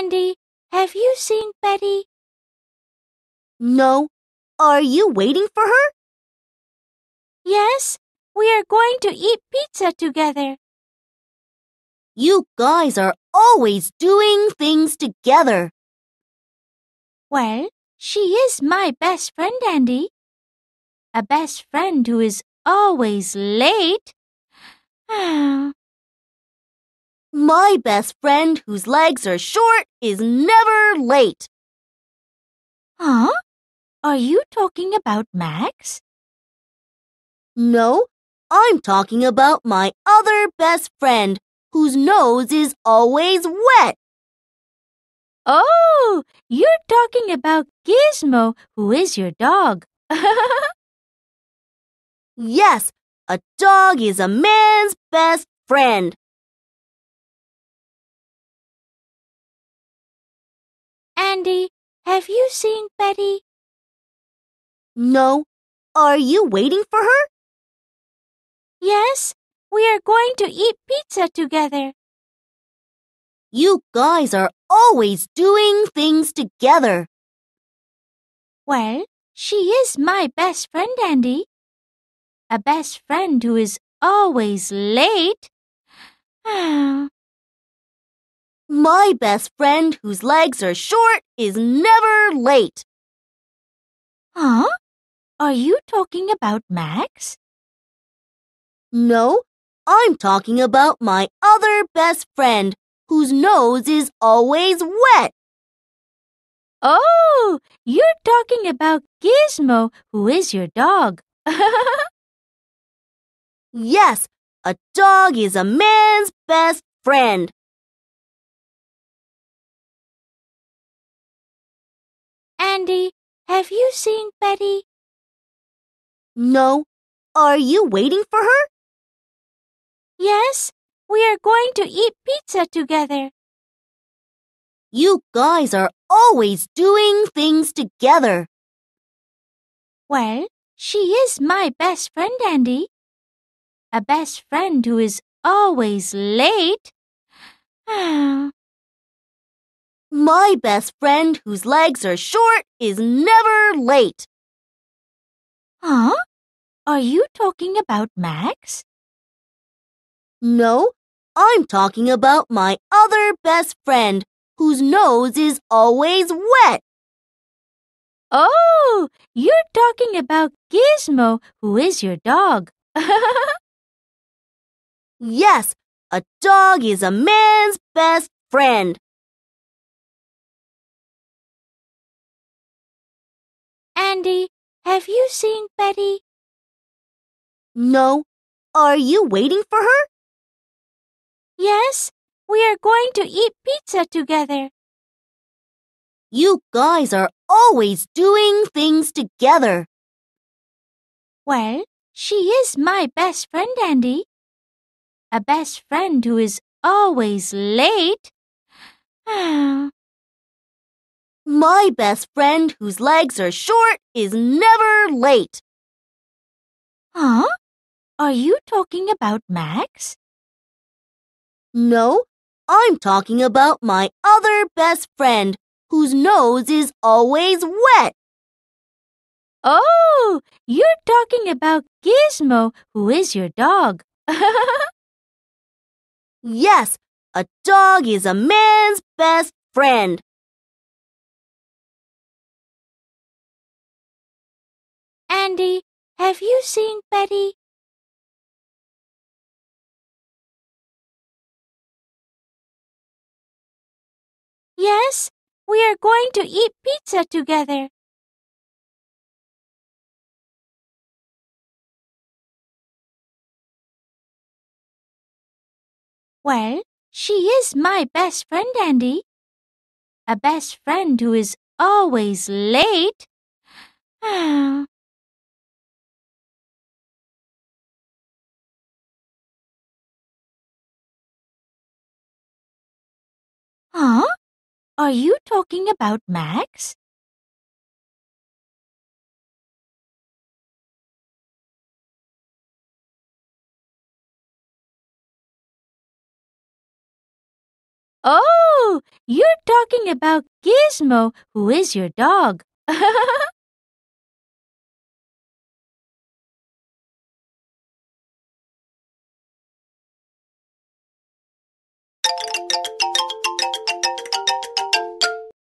Andy, have you seen Betty? No. Are you waiting for her? Yes, we are going to eat pizza together. You guys are always doing things together. Well, she is my best friend, Andy. A best friend who is always late. Ah. My best friend whose legs are short is never late. Huh? Are you talking about Max? No, I'm talking about my other best friend whose nose is always wet. Oh, you're talking about Gizmo, who is your dog. yes, a dog is a man's best friend. Andy, have you seen Betty? No. Are you waiting for her? Yes, we are going to eat pizza together. You guys are always doing things together. Well, she is my best friend, Andy. A best friend who is always late. Ah. My best friend whose legs are short is never late. Huh? Are you talking about Max? No, I'm talking about my other best friend whose nose is always wet. Oh, you're talking about Gizmo, who is your dog. yes, a dog is a man's best friend. Andy, have you seen Betty? No. Are you waiting for her? Yes, we are going to eat pizza together. You guys are always doing things together. Well, she is my best friend, Andy. A best friend who is always late. Ah, my best friend whose legs are short is never late. Huh? Are you talking about Max? No, I'm talking about my other best friend whose nose is always wet. Oh, you're talking about Gizmo, who is your dog. yes, a dog is a man's best friend. Andy, have you seen Betty? No. Are you waiting for her? Yes, we are going to eat pizza together. You guys are always doing things together. Well, she is my best friend, Andy. A best friend who is always late. Ah, my best friend whose legs are short is never late. Huh? Are you talking about Max? No, I'm talking about my other best friend whose nose is always wet. Oh, you're talking about Gizmo, who is your dog. yes, a dog is a man's best friend. Andy, have you seen Betty? Yes, we are going to eat pizza together. Well, she is my best friend, Andy. A best friend who is always late. Ah, Are you talking about Max? Oh, you're talking about Gizmo, who is your dog.